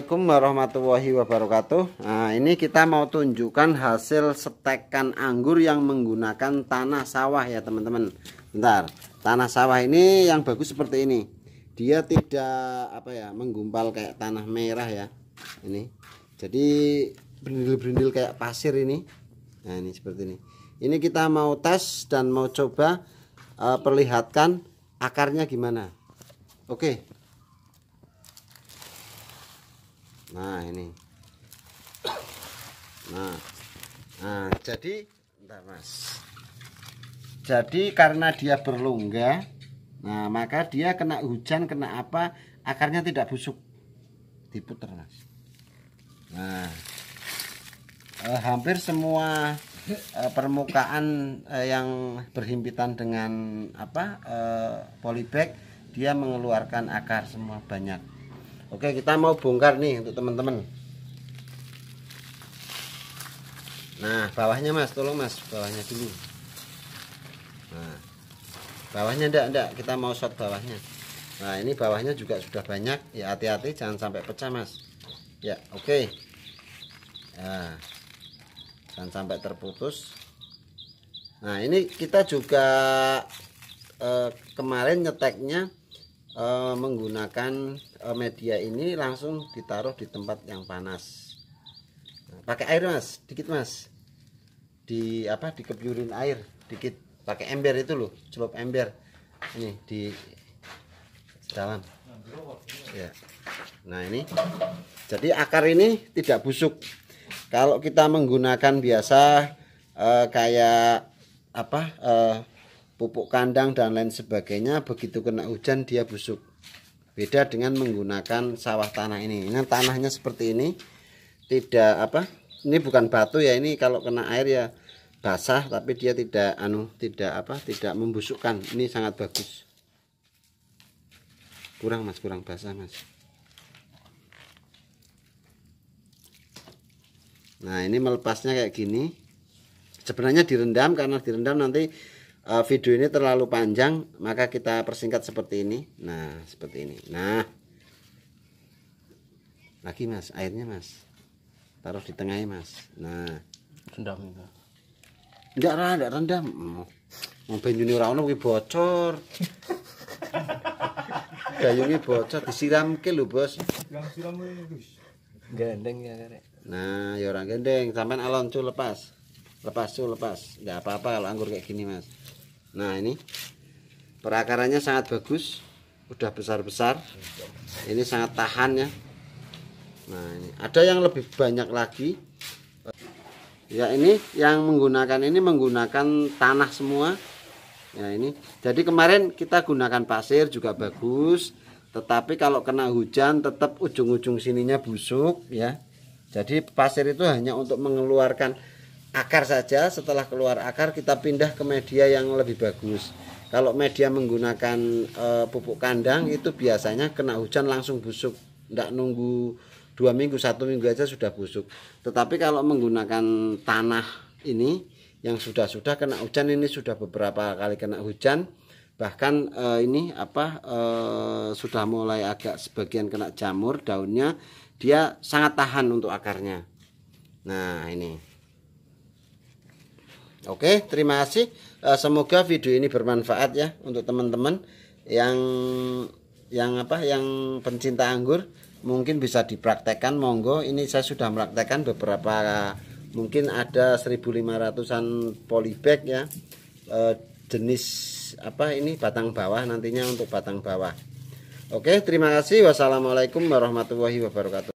Assalamualaikum warahmatullahi wabarakatuh Nah ini kita mau tunjukkan hasil setekan anggur yang menggunakan tanah sawah ya teman-teman Bentar Tanah sawah ini yang bagus seperti ini Dia tidak apa ya menggumpal kayak tanah merah ya Ini Jadi berindil-berindil kayak pasir ini Nah ini seperti ini Ini kita mau tes dan mau coba uh, perlihatkan akarnya gimana Oke okay. nah ini nah nah jadi entar mas jadi karena dia berlongga nah maka dia kena hujan kena apa akarnya tidak busuk diputer mas nah eh, hampir semua eh, permukaan eh, yang berhimpitan dengan apa eh, polybag dia mengeluarkan akar semua banyak Oke, kita mau bongkar nih untuk teman-teman. Nah, bawahnya Mas, tolong Mas, bawahnya dulu. Nah, bawahnya ndak ndak kita mau shot bawahnya. Nah, ini bawahnya juga sudah banyak. Ya hati-hati jangan sampai pecah, Mas. Ya, oke. Okay. Nah, jangan sampai terputus. Nah, ini kita juga eh, kemarin nyeteknya eh, menggunakan Eh, media ini langsung ditaruh di tempat yang panas nah, pakai air mas dikit mas di apa dikepjurin air dikit pakai ember itu loh celup ember ini di dalam ya nah ini jadi akar ini tidak busuk kalau kita menggunakan biasa eh, kayak apa eh, pupuk kandang dan lain sebagainya begitu kena hujan dia busuk Beda dengan menggunakan sawah tanah ini. Ini tanahnya seperti ini. Tidak apa? Ini bukan batu ya, ini kalau kena air ya basah tapi dia tidak anu tidak apa tidak membusukkan ini sangat bagus kurang mas kurang basah mas nah ini melepasnya kayak gini sebenarnya direndam karena direndam nanti uh, video ini terlalu panjang maka kita persingkat seperti ini nah seperti ini nah lagi mas airnya mas taruh di tengahnya mas nah rendam enggak lah enggak rendam mau benjuni rawon mungkin bocor gayungnya bocor disiram ke lu bos gendeng ya kare. nah ya orang gendeng, sampean alon cu lepas lepas cu lepas enggak apa-apa kalau anggur kayak gini mas nah ini perakarannya sangat bagus udah besar-besar ini sangat tahan ya nah ini ada yang lebih banyak lagi ya ini yang menggunakan ini menggunakan tanah semua ya ini jadi kemarin kita gunakan pasir juga bagus tetapi kalau kena hujan tetap ujung-ujung sininya busuk ya jadi pasir itu hanya untuk mengeluarkan akar saja setelah keluar akar kita pindah ke media yang lebih bagus kalau media menggunakan e, pupuk kandang itu biasanya kena hujan langsung busuk tidak nunggu dua minggu satu minggu aja sudah busuk tetapi kalau menggunakan tanah ini yang sudah-sudah kena hujan ini sudah beberapa kali kena hujan bahkan e, ini apa e, sudah mulai agak sebagian kena jamur daunnya dia sangat tahan untuk akarnya nah ini Oke, terima kasih. Eh, semoga video ini bermanfaat ya untuk teman-teman yang yang apa yang pencinta anggur mungkin bisa dipraktekkan monggo ini saya sudah praktekkan beberapa mungkin ada 1500-an polybag ya eh, jenis apa ini batang bawah nantinya untuk batang bawah oke terima kasih wassalamualaikum warahmatullahi wabarakatuh